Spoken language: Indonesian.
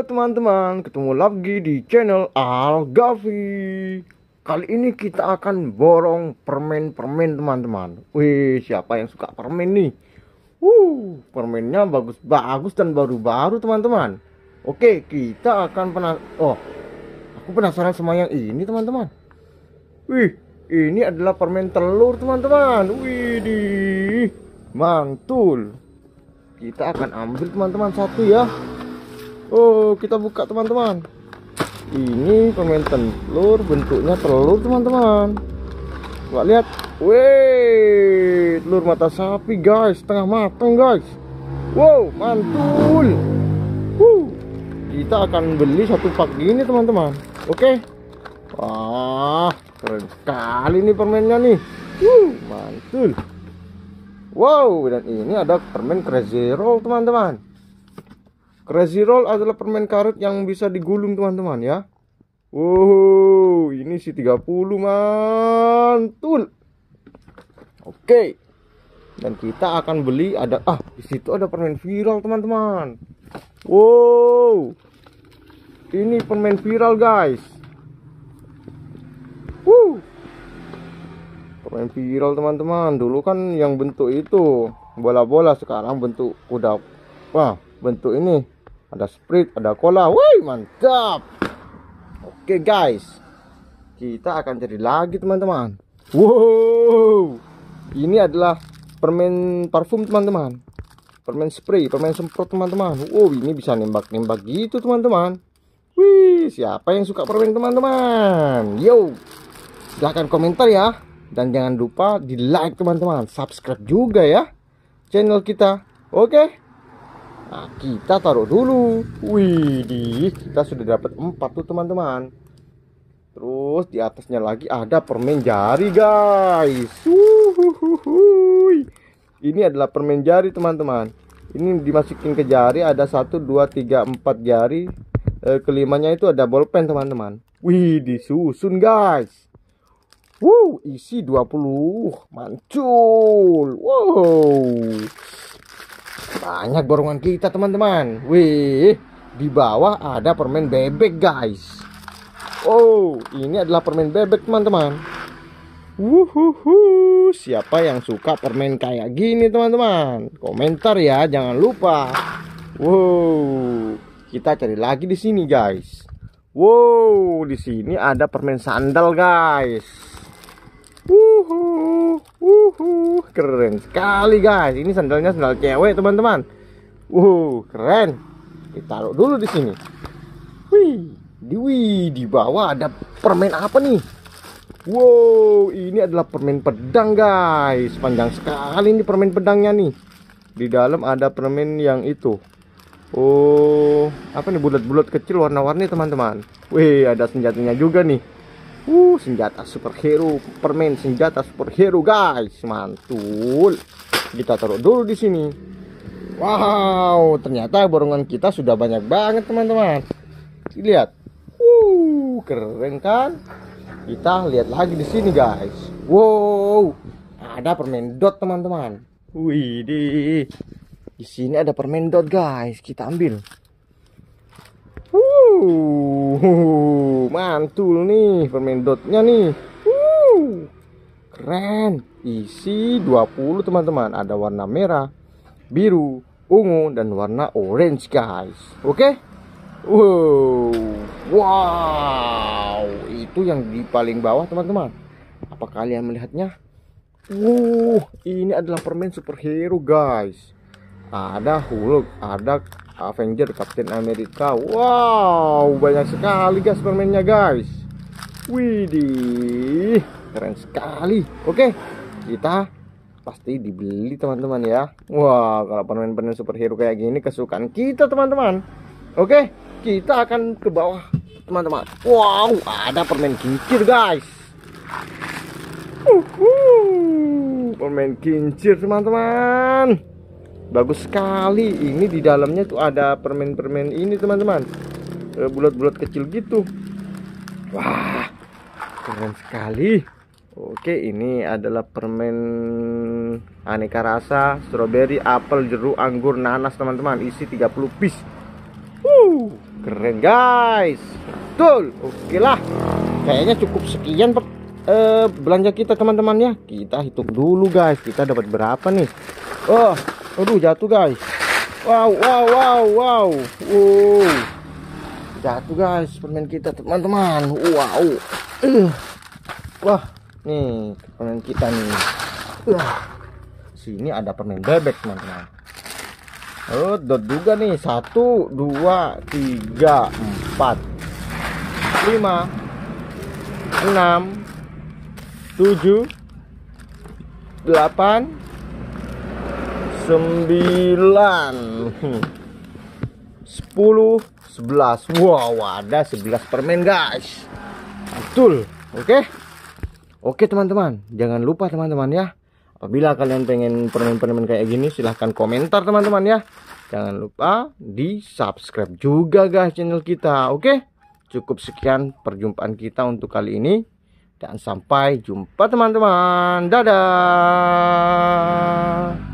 Halo teman-teman, ketemu lagi di channel Al Gavi. Kali ini kita akan borong permen-permen teman-teman. Wih, siapa yang suka permen nih? Uh, permennya bagus-bagus dan baru-baru teman-teman. Oke, kita akan penas Oh, aku penasaran sama yang ini teman-teman. Wih, ini adalah permen telur teman-teman. Wih, di, mantul. Kita akan ambil teman-teman satu ya. Oh kita buka teman-teman Ini permen telur Bentuknya telur teman-teman Coba lihat Wih Telur mata sapi guys Tengah matang guys Wow mantul Wuh, Kita akan beli satu pak gini teman-teman Oke Wah keren sekali nih permennya nih Wuh, mantul Wow dan ini ada permen Crazy Roll teman-teman Crazy Roll adalah permen karet yang bisa digulung teman-teman ya. Wow, ini si 30 mantul. Oke. Dan kita akan beli ada ah di situ ada permen viral teman-teman. Wow. Ini permen viral guys. Wow, Permen viral teman-teman. Dulu kan yang bentuk itu bola-bola sekarang bentuk kuda. Wah, bentuk ini ada sprit ada cola woi mantap oke okay, guys kita akan cari lagi teman-teman wow ini adalah permen parfum teman-teman permen spray permen semprot teman-teman wow ini bisa nembak-nembak gitu teman-teman wih siapa yang suka permen teman-teman yo silahkan komentar ya dan jangan lupa di like teman-teman subscribe juga ya channel kita oke okay? Nah, kita taruh dulu. Widih, kita sudah dapat 4 tuh teman-teman. Terus di atasnya lagi ada permen jari, guys. Uhuhuhui. Ini adalah permen jari, teman-teman. Ini dimasukin ke jari ada 1 2 3 4 jari. Eh, kelimanya itu ada bolpen, teman-teman. Wih, disusun, guys. Wow, isi 20. Mancul. Wow. Banyak borongan kita teman-teman Wih Di bawah ada permen bebek guys Oh Ini adalah permen bebek teman-teman Wuhuhu Siapa yang suka permen kayak gini teman-teman Komentar ya Jangan lupa Wow Kita cari lagi di sini guys Wow Di sini ada permen sandal guys Wuhu, keren sekali guys. Ini sandalnya sandal cewek teman-teman. Wuh, keren. Ditaruh dulu di sini. Wih, di wih, di bawah ada permen apa nih? Wow, ini adalah permen pedang guys. Panjang sekali ini permen pedangnya nih. Di dalam ada permen yang itu. Oh, apa nih bulat-bulat kecil warna-warni teman-teman. Wih, ada senjatanya juga nih. Uh, senjata superhero, permen senjata superhero, guys. Mantul. Kita taruh dulu di sini. Wow, ternyata borongan kita sudah banyak banget, teman-teman. Lihat. Uh, keren kan? Kita lihat lagi di sini, guys. Wow. Ada permen dot, teman-teman. Wih, di sini ada permen dot, guys. Kita ambil. Uh, mantul nih permen dotnya nih. Uh, keren. Isi 20 teman-teman. Ada warna merah, biru, ungu dan warna orange guys. Oke? Okay? Wow. Wow. Itu yang di paling bawah teman-teman. Apa kalian melihatnya? Uh, ini adalah permen superhero guys. Ada Hulk, ada Avenger Captain America wow banyak sekali guys permainnya guys widih keren sekali oke kita pasti dibeli teman-teman ya wah kalau permain-permain superhero kayak gini kesukaan kita teman-teman oke kita akan ke bawah teman-teman wow ada permen kincir guys Uhuh, permen kincir teman-teman bagus sekali ini di dalamnya tuh ada permen-permen ini teman-teman eh, bulat-bulat kecil gitu wah keren sekali oke ini adalah permen aneka rasa strawberry apel jeruk anggur nanas teman-teman isi 30 piece uh keren guys betul oke lah kayaknya cukup sekian per, eh, belanja kita teman-teman ya kita hitung dulu guys kita dapat berapa nih oh Aduh jatuh guys. Wow wow wow wow. Wow. Jatuh guys permen kita teman-teman. Wow. Uh. Wah nih permen kita nih. Uh. Sini ada permen bebek teman-teman. Oh, dot juga nih satu dua tiga empat lima enam tujuh delapan 9 10 11 wow ada sebelas permen guys betul oke okay? oke okay, teman-teman jangan lupa teman-teman ya apabila kalian pengen permen-permen kayak gini silahkan komentar teman-teman ya jangan lupa di subscribe juga guys channel kita oke okay? cukup sekian perjumpaan kita untuk kali ini dan sampai jumpa teman-teman dadah